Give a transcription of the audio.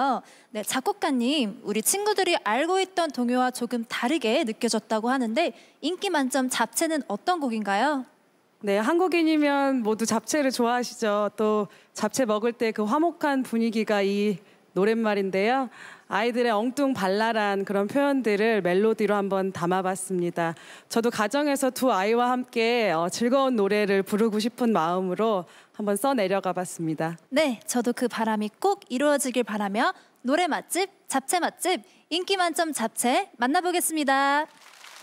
어, 네, 작곡가님, 우리 친구들이 알고 있던 동요와 조금 다르게 느껴졌다고 하는데 인기 만점 잡채는 어떤 곡인가요? 네, 한국인이면 모두 잡채를 좋아하시죠. 또 잡채 먹을 때 그 화목한 분위기가 이 노랫말인데요. 아이들의 엉뚱 발랄한 그런 표현들을 멜로디로 한번 담아봤습니다. 저도 가정에서 두 아이와 함께 어, 즐거운 노래를 부르고 싶은 마음으로 한번 써내려가 봤습니다. 네, 저도 그 바람이 꼭 이루어지길 바라며 노래 맛집, 잡채 맛집, 인기 만점 잡채 만나보겠습니다.